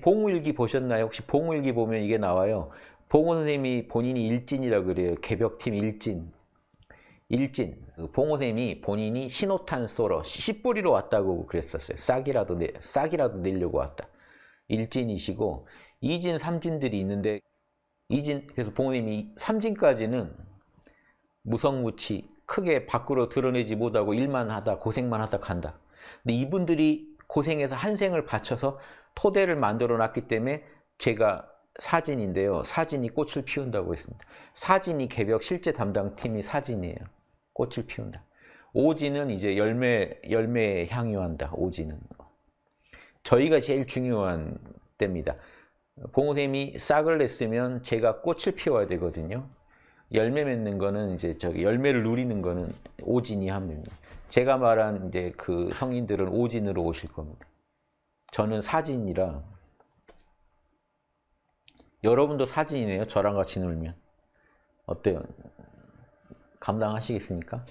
봉우일기 보셨나요? 혹시 봉우일기 보면 이게 나와요. 봉우 선생님이 본인이 일진이라 고 그래요. 개벽팀 일진. 일진. 그 봉우 선생님이 본인이 신호탄 쏘러 씨뿌리로 왔다고 그랬었어요. 싹이라도 내, 싹이라도 내려고 왔다. 일진이시고 이진, 삼진들이 있는데 이진 그래서 봉우 선생님이 삼진까지는 무성무치 크게 밖으로 드러내지 못하고 일만 하다 고생만 하다 간다. 근데 이분들이 고생해서 한 생을 바쳐서 토대를 만들어 놨기 때문에 제가 사진인데요. 사진이 꽃을 피운다고 했습니다. 사진이 개벽 실제 담당팀이 사진이에요. 꽃을 피운다. 오지는 이제 열매, 열매 향유한다. 오지는. 저희가 제일 중요한 때입니다. 봉우샘이 싹을 냈으면 제가 꽃을 피워야 되거든요. 열매 맺는 거는 이제 저기 열매를 누리는 거는 오진이 합니다. 제가 말한 이제 그 성인들은 오진으로 오실 겁니다. 저는 사진이라 여러분도 사진이네요. 저랑 같이 놀면. 어때요? 감당하시겠습니까?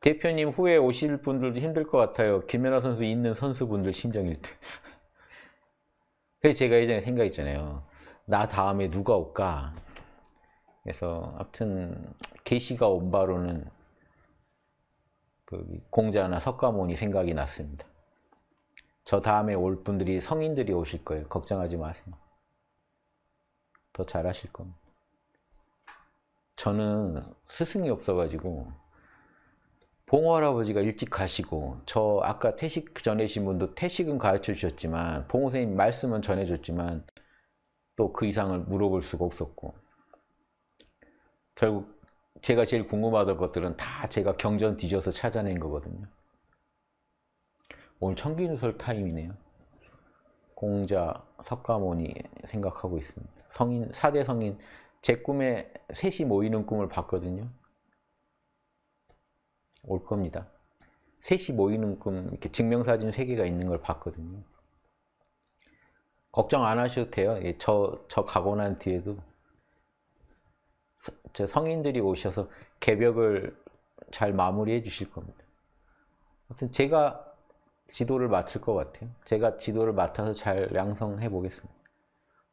대표님 후에 오실 분들도 힘들 것 같아요. 김연아 선수 있는 선수분들 심정일 때. 그래서 제가 예전에 생각했잖아요. 나 다음에 누가 올까? 그래서 아무튼 계시가 온 바로는 그 공자나 석가모니 생각이 났습니다. 저 다음에 올 분들이 성인들이 오실 거예요. 걱정하지 마세요. 더 잘하실 겁니다. 저는 스승이 없어가지고 봉호 할아버지가 일찍 가시고 저 아까 태식 전해신 분도 태식은 가르쳐 주셨지만 봉호 선생님 말씀은 전해줬지만 또 그 이상을 물어볼 수가 없었고 결국 제가 제일 궁금하던 것들은 다 제가 경전 뒤져서 찾아낸 거거든요. 오늘 청기누설 타임이네요. 공자, 석가모니 생각하고 있습니다. 성인, 4대 성인, 제 꿈에 셋이 모이는 꿈을 봤거든요. 올 겁니다. 셋이 모이는 꿈, 이렇게 증명사진 3개가 있는 걸 봤거든요. 걱정 안 하셔도 돼요. 예, 저, 저 가고 난 뒤에도 저 성인들이 오셔서 개벽을 잘 마무리해 주실 겁니다. 하여튼 제가 지도를 맡을 것 같아요. 제가 지도를 맡아서 잘 양성해 보겠습니다.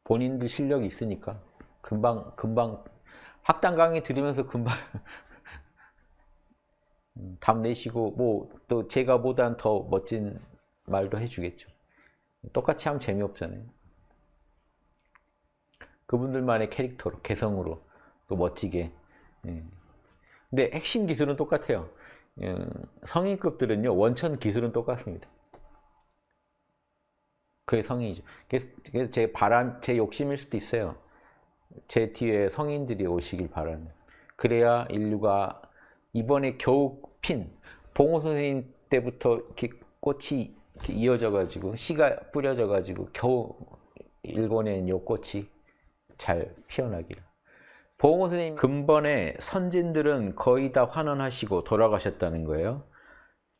본인들 실력이 있으니까 금방 금방 학당 강의 들으면서 금방 답 음, 내시고 뭐 또 제가 보단 더 멋진 말도 해주겠죠. 똑같이 하면 재미없잖아요. 그분들만의 캐릭터로 개성으로 또 멋지게. 예. 근데 핵심 기술은 똑같아요. 예, 성인급들은요 원천 기술은 똑같습니다. 그게 성인이죠. 그래서 제 바람, 제 욕심일 수도 있어요. 제 뒤에 성인들이 오시길 바라는. 그래야 인류가 이번에 겨우 핀 봉호 선생님 때부터 이렇게 꽃이 이렇게 이어져가지고 씨가 뿌려져가지고 겨우 일본의 요 꽃이 잘 피어나기를. 보홍 생님 근본에 선진들은 거의 다 환원하시고 돌아가셨다는 거예요.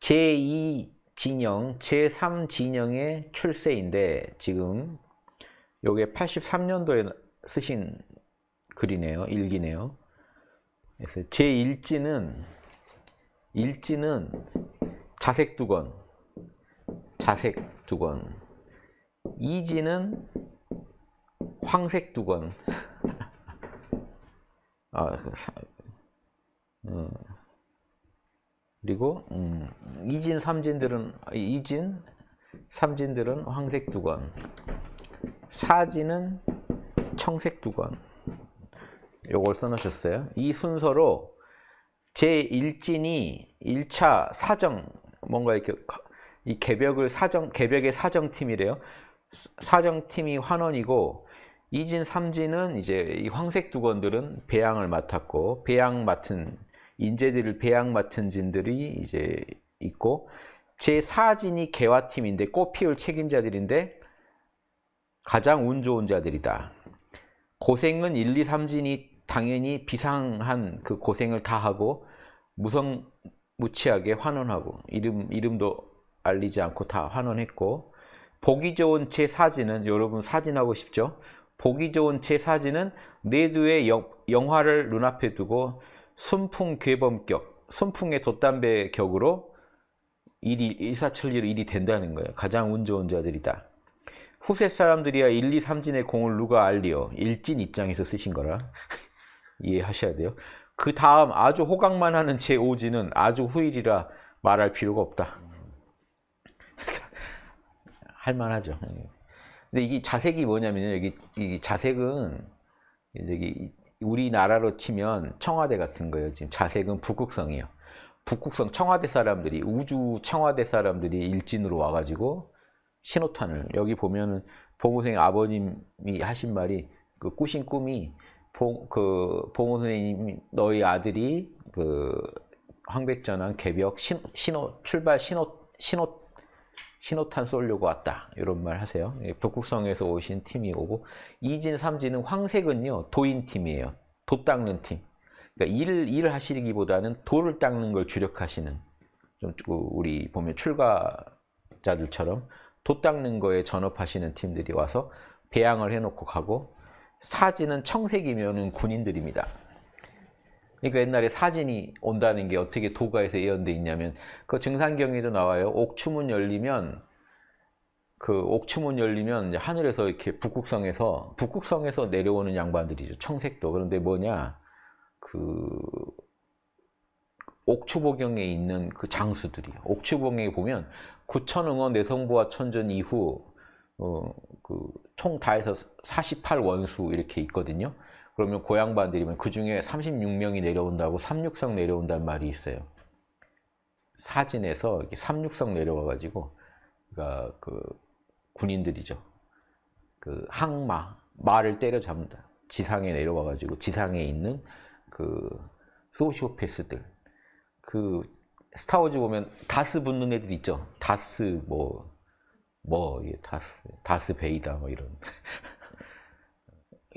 제2진영, 제3진영의 출세인데 지금 요게 83년도에 쓰신 글이네요. 일기네요. 그래서 제1지는 일지는 자색 두건 자색 두건 이지는 황색 두건 아, 그 사, 음. 그리고 음, 이진 삼진들은 아, 이진 삼진들은 황색 두건 사진은 청색 두건 요걸 써놓으셨어요. 이 순서로 제1진이 1차 사정 뭔가 이렇게 이 개벽을 사정 개벽의 사정팀이래요. 사정팀이 환원이고 이진삼진은 이제 이 황색 두건들은 배양을 맡았고 배양 맡은 인재들을 배양 맡은 진들이 이제 있고 제사진이 개화팀인데 꽃피울 책임자들인데 가장 운 좋은 자들이다. 고생은 1, 2, 3진이 당연히 비상한 그 고생을 다 하고 무성무치하게 환원하고 이름 이름도 알리지 않고 다 환원했고 보기 좋은 제 사진은 여러분 사진하고 싶죠? 보기 좋은 제 사진은 내두의 영화를 눈앞에 두고 순풍 괴범격, 순풍의 돛담배 격으로 일이 일사천리로 일이 된다는 거예요. 가장 운 좋은 자들이다. 후세 사람들이야 1, 2, 3진의 공을 누가 알리요. 일진 입장에서 쓰신 거라 이해하셔야 돼요. 그 다음 아주 호강만 하는 제오진은 아주 후일이라 말할 필요가 없다. 할만하죠. 예. 근데 이게 자색이 뭐냐면요. 여기 이 자색은 여기 우리나라로 치면 청와대 같은 거예요. 지금 자색은 북극성이에요. 북극성 청와대 사람들이 우주 청와대 사람들이 일진으로 와가지고 신호탄을 여기 보면은 봉우생 아버님이 하신 말이 그 꾸신 꿈이 봉, 그 봉우 생님 너희 아들이 그 황백전환 개벽 신, 신호 출발 신호 신호 신호탄 쏠려고 왔다 이런 말 하세요 예, 북극성에서 오신 팀이 오고 2진 3진은 황색은요 도인 팀이에요 도 닦는 팀 그러니까 일, 일을 하시기보다는 돌을 닦는 걸 주력하시는 좀 그 우리 보면 출가자들처럼 도 닦는 거에 전업하시는 팀들이 와서 배양을 해놓고 가고 사진은 청색이면 군인들입니다 그러니까 옛날에 사진이 온다는 게 어떻게 도가에서 예언돼 있냐면 그증상경에도 나와요. 옥추문 열리면 그 옥추문 열리면 하늘에서 이렇게 북극성에서 북극성에서 내려오는 양반들이죠. 청색도. 그런데 뭐냐? 그 옥추보경에 있는 그 장수들이 요 옥추보경에 보면 구천응원 내성부와 천전 이후 어, 그 총 다해서 48원수 이렇게 있거든요. 그러면 고향반들이면 그 그중에 36명이 내려온다고 3 6성 내려온다는 말이 있어요. 사진에서 3 6성 내려와가지고 그러니까 그 군인들이죠. 그 항마, 말을 때려잡는다. 지상에 내려와가지고 지상에 있는 그 소시오패스들 그 스타워즈 보면 다스 붙는 애들 있죠. 다스 뭐, 뭐, 다스, 다스 베이다, 뭐 이런.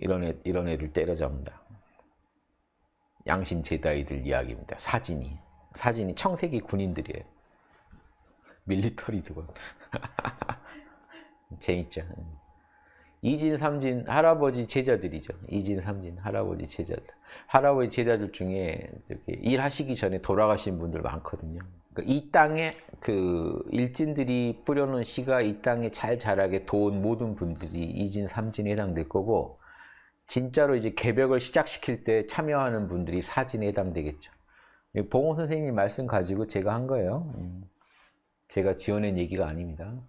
이런, 애, 이런 애들 때려잡는다. 양심 제다이들 이야기입니다. 사진이. 사진이 청색이 군인들이에요. 밀리터리 두고. 재밌죠. 이진, 삼진, 할아버지 제자들이죠. 이진, 삼진, 할아버지 제자들. 할아버지 제자들 중에 이렇게 일하시기 전에 돌아가신 분들 많거든요. 그러니까 이 땅에 그 일진들이 뿌려놓은 씨가 이 땅에 잘 자라게 도운 모든 분들이 이진, 삼진에 해당될 거고 진짜로 이제 개벽을 시작시킬 때 참여하는 분들이 사진에 해당되겠죠. 예, 봉호 선생님 말씀 가지고 제가 한 거예요. 음, 제가 지어낸 얘기가 아닙니다.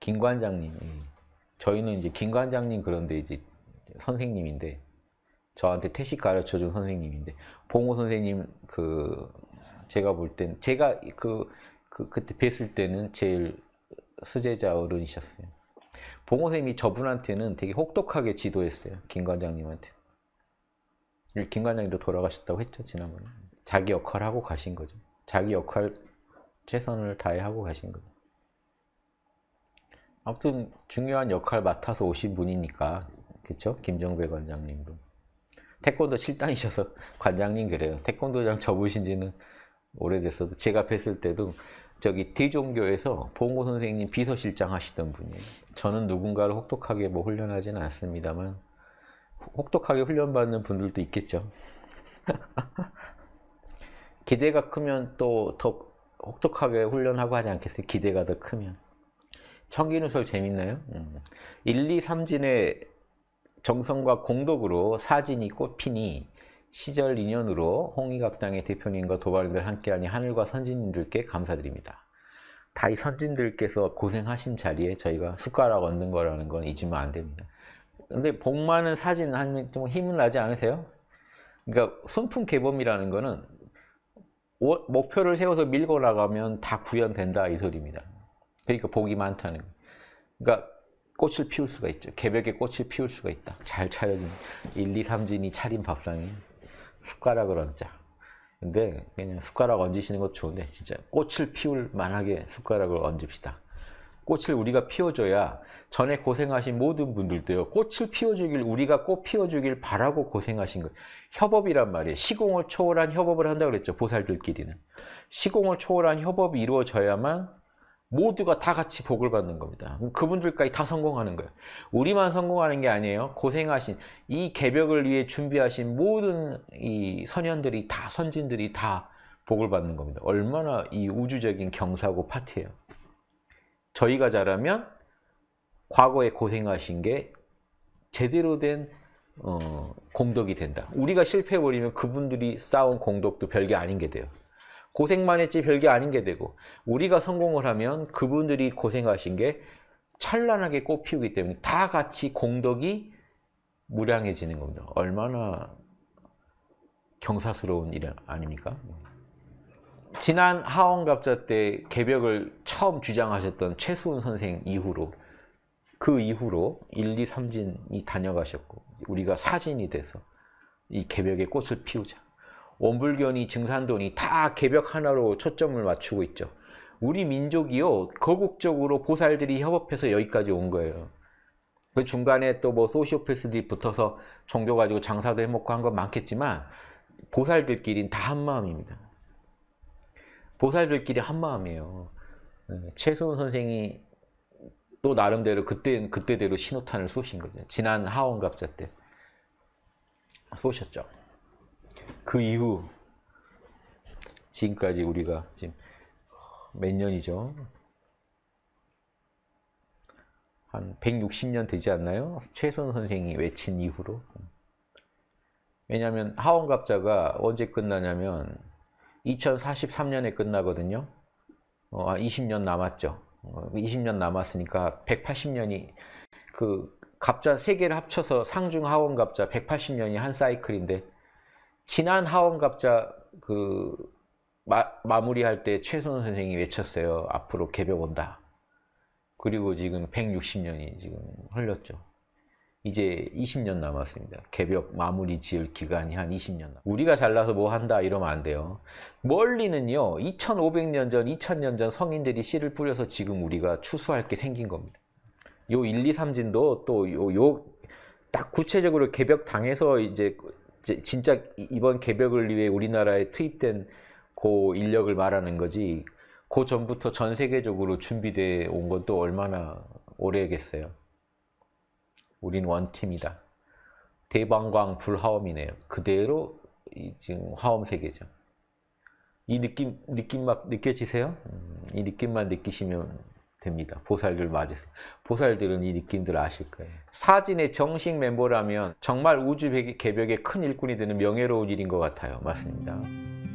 김관장님, 예. 저희는 이제 김관장님 그런데 이제 선생님인데 저한테 태식 가르쳐준 선생님인데 봉호 선생님 그 제가 볼 땐 제가 그, 그 그때 뵀을 때는 제일 수제자 어른이셨어요. 봉호쌤이 저분한테는 되게 혹독하게 지도했어요. 김관장님한테. 김관장님도 돌아가셨다고 했죠, 지난번에. 자기 역할 하고 가신 거죠. 자기 역할 최선을 다해 하고 가신 거죠. 아무튼 중요한 역할 맡아서 오신 분이니까 그렇죠? 김정배 관장님도 태권도 7단이셔서 관장님 그래요. 태권도장 접으신 지는 오래됐어도 제가 뵀을 때도 저기 대종교에서 봉고 선생님 비서실장 하시던 분이에요. 저는 누군가를 혹독하게 뭐 훈련하지는 않습니다만 혹독하게 훈련받는 분들도 있겠죠. 기대가 크면 또 더 혹독하게 훈련하고 하지 않겠어요? 기대가 더 크면. 청기누설 재밌나요? 음. 1, 2, 3진의 정성과 공덕으로 사진이 꽃피니 시절 인연으로 홍익학당의 대표님과 도발들 인 함께하니 하늘과 선진들께 감사드립니다. 다이 선진들께서 고생하신 자리에 저희가 숟가락 얹는 거라는 건 잊으면 안 됩니다. 근데 복 많은 사진 하면 좀 힘은 나지 않으세요? 그러니까 순풍 개범이라는 거는 목표를 세워서 밀고 나가면 다 구현된다 이 소리입니다. 그러니까 복이 많다는 거예요. 그러니까 꽃을 피울 수가 있죠. 개벽에 꽃을 피울 수가 있다. 잘 차려진 1, 2, 3진이 차린 밥상이에요. 숟가락을 얹자. 근데 그냥 숟가락 얹으시는 것 좋은데 진짜 꽃을 피울 만하게 숟가락을 얹읍시다. 꽃을 우리가 피워줘야 전에 고생하신 모든 분들도요. 꽃을 피워주길 우리가 꽃 피워주길 바라고 고생하신 거 협업이란 말이에요. 시공을 초월한 협업을 한다고 그랬죠. 보살들끼리는. 시공을 초월한 협업이 이루어져야만 모두가 다 같이 복을 받는 겁니다. 그분들까지 다 성공하는 거예요. 우리만 성공하는 게 아니에요. 고생하신 이 개벽을 위해 준비하신 모든 이 선현들이 다 선진들이 다 복을 받는 겁니다. 얼마나 이 우주적인 경사고 파티예요. 저희가 잘하면 과거에 고생하신 게 제대로 된 어, 공덕이 된다. 우리가 실패해버리면 그분들이 쌓은 공덕도 별게 아닌 게 돼요. 고생만 했지 별게 아닌 게 되고 우리가 성공을 하면 그분들이 고생하신 게 찬란하게 꽃피우기 때문에 다 같이 공덕이 무량해지는 겁니다. 얼마나 경사스러운 일 아닙니까? 지난 하원갑자 때 개벽을 처음 주장하셨던 최수훈 선생 이후로 그 이후로 1, 2, 3진이 다녀가셨고 우리가 사진이 돼서 이 개벽에 꽃을 피우자. 원불교니 증산도니 다 개벽 하나로 초점을 맞추고 있죠. 우리 민족이요 거국적으로 보살들이 협업해서 여기까지 온 거예요. 그 중간에 또 뭐 소시오패스들이 붙어서 종교 가지고 장사도 해먹고 한 건 많겠지만 보살들끼리는 다한 마음입니다. 보살들끼리 한 마음이에요. 네, 최수훈 선생이 또 나름대로 그때 그때대로 신호탄을 쏘신 거죠. 지난 하원갑자 때 쏘셨죠. 그 이후 지금까지 우리가 지금 몇 년이죠? 한 160년 되지 않나요? 최선 선생이 외친 이후로. 왜냐하면 하원갑자가 언제 끝나냐면 2043년에 끝나거든요. 어, 20년 남았죠. 20년 어, 남았으니까 180년이 그 갑자 세 개를 합쳐서 상중 하원갑자 180년이 한 사이클인데 지난 하원갑자 그 마, 무리할때 최선 선생이 외쳤어요. 앞으로 개벽 온다. 그리고 지금 160년이 지금 흘렀죠. 이제 20년 남았습니다. 개벽 마무리 지을 기간이 한 20년 남았 우리가 잘나서 뭐 한다 이러면 안 돼요. 멀리는요. 2500년 전, 2000년 전 성인들이 씨를 뿌려서 지금 우리가 추수할 게 생긴 겁니다. 요 1, 2, 3진도 또요딱 구체적으로 개벽 당해서 이제 진짜 이번 개벽을 위해 우리나라에 투입된 고 인력을 말하는 거지 그 전부터 전 세계적으로 준비되어온건또 얼마나 오래겠어요. 우린 원팀이다. 대방광 불화엄이네요. 그대로 지금 화엄 세계죠. 이 느낌 느낌 막 느껴지세요? 음, 이 느낌만 느끼시면 됩니다. 보살들 맞아서. 보살들은 이 느낌들 아실 거예요. 사진의 정식 멤버라면 정말 우주 개벽의 큰 일꾼이 되는 명예로운 일인 것 같아요. 맞습니다.